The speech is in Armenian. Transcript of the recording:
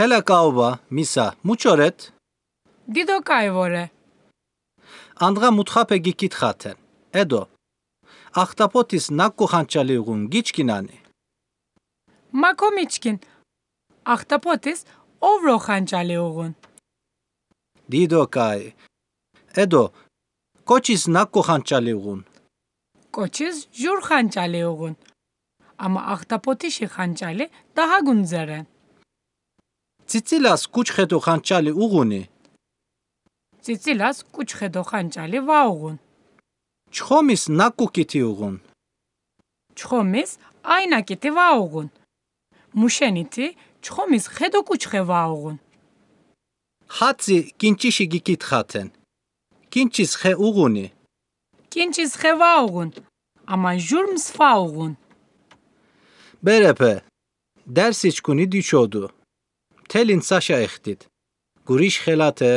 Խելակաովա, միսա, մուչորետ։ Դիդո կայվորը։ Անդղա մուտխապ է գիկիտ խաթեն, էդո։ Աղտապոտիս նակ կոխանչալի ուղուն գիչկինանի։ Մակո միչկին, աղտապոտիս ով ռոխանչալի ուղուն։ Դիդո կայ, էդո, կոչիս նակ կոխանչալի ուղուն։ Կոչիս ժուր խանչալի ուղուն, ամա աղտապոտի շի խանչալի դահագուն ձերեն։ Ծիծիլաս կուչ խետոխանչալի ուղունի։ Ծիծիլաս կուչ խետոխանչալի վա ուղուն։ Չխոմիս նակուկիտի ուղուն։ Չխոմիս այնակիտի վա ուղուն։ Մուշենիտի չխոմիս խետոկուչ խեվա ուղուն։ Հացի կինչիշի գիկիտ խաթեն։ Կինչիս խե ուղունի։ Կինչիս խե վա ուղուն։ Ամա ժուրմ սվա ուղուն։ Բերեպը, դերս իչկունի դիչոդու։ მთელ ინცა შეხდით გურიშ ხელათე